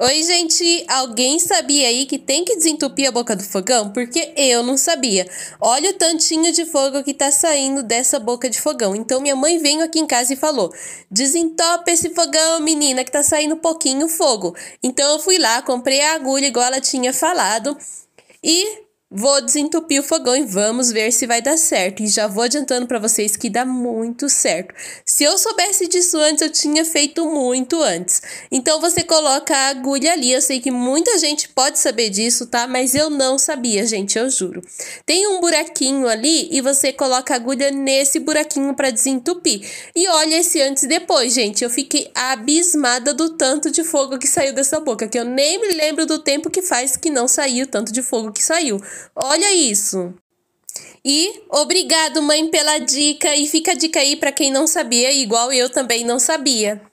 Oi, gente! Alguém sabia aí que tem que desentupir a boca do fogão? Porque eu não sabia. Olha o tantinho de fogo que tá saindo dessa boca de fogão. Então, minha mãe veio aqui em casa e falou: desentope esse fogão, menina, que tá saindo pouquinho fogo. Então, eu fui lá, comprei a agulha, igual ela tinha falado, e Vou desentupir o fogão e vamos ver se vai dar certo. E já vou adiantando para vocês que dá muito certo. Se eu soubesse disso antes, eu tinha feito muito antes. Então você coloca a agulha ali. Eu sei que muita gente pode saber disso, tá? Mas eu não sabia, gente, eu juro. Tem um buraquinho ali e você coloca a agulha nesse buraquinho para desentupir. E olha esse antes e depois, gente. Eu fiquei abismada do tanto de fogo que saiu dessa boca, que eu nem me lembro do tempo que faz que não saiu tanto de fogo que saiu. Olha isso. E obrigado, mãe, pela dica. E fica a dica aí para quem não sabia, igual eu também não sabia.